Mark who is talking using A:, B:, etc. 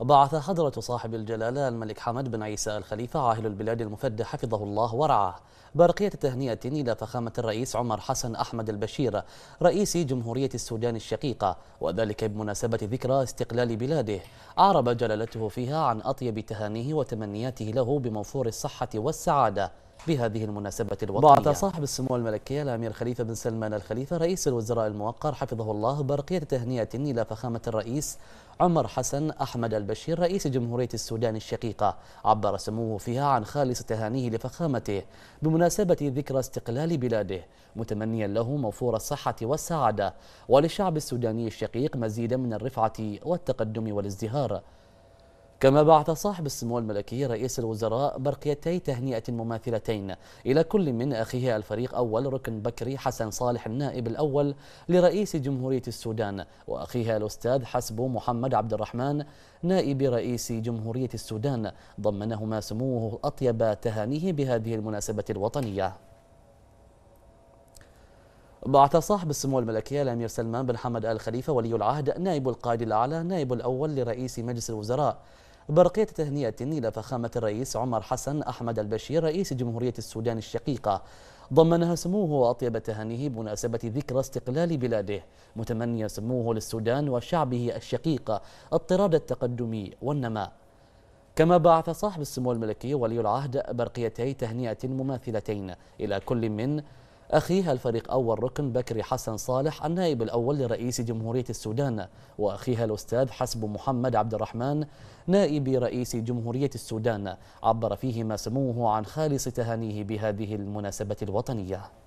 A: بعث حضرة صاحب الجلالة الملك حمد بن عيسى الخليفة عاهل البلاد المفدى حفظه الله ورعاه برقية تهنئة إلى فخامة الرئيس عمر حسن أحمد البشير رئيس جمهورية السودان الشقيقة وذلك بمناسبة ذكرى استقلال بلاده أعرب جلالته فيها عن أطيب تهانيه وتمنياته له بموفور الصحة والسعادة بهذه المناسبة الوطنية بعث صاحب السمو الملكية الأمير خليفة بن سلمان الخليفة رئيس الوزراء الموقر حفظه الله برقية تهنئة إلى فخامة الرئيس عمر حسن أحمد البشير رئيس جمهورية السودان الشقيقة عبر سموه فيها عن خالص تهانيه لفخامته بمناسبة ذكرى استقلال بلاده متمنيا له موفور الصحة والسعادة وللشعب السوداني الشقيق مزيدا من الرفعة والتقدم والازدهار كما بعث صاحب السمو الملكي رئيس الوزراء برقيتي تهنئة مماثلتين إلى كل من أخيه الفريق أول ركن بكري حسن صالح النائب الأول لرئيس جمهورية السودان وأخيها الأستاذ حسبو محمد عبد الرحمن نائب رئيس جمهورية السودان ضمنهما سموه أطيب تهانيه بهذه المناسبة الوطنية بعث صاحب السمو الملكي الامير سلمان بن حمد ال خليفه ولي العهد نائب القائد الاعلى نائب الاول لرئيس مجلس الوزراء برقية تهنئة إلى فخامة الرئيس عمر حسن أحمد البشير رئيس جمهورية السودان الشقيقة ضمنها سموه أطيب تهنيه بمناسبة ذكرى استقلال بلاده متمنيا سموه للسودان وشعبه الشقيق اضطراد التقدم والنماء كما بعث صاحب السمو الملكي ولي العهد برقيتي تهنئة مماثلتين إلى كل من أخيه الفريق أول ركن بكري حسن صالح النائب الأول لرئيس جمهورية السودان وأخيها الأستاذ حسب محمد عبد الرحمن نائب رئيس جمهورية السودان عبر فيهما سموه عن خالص تهانيه بهذه المناسبة الوطنية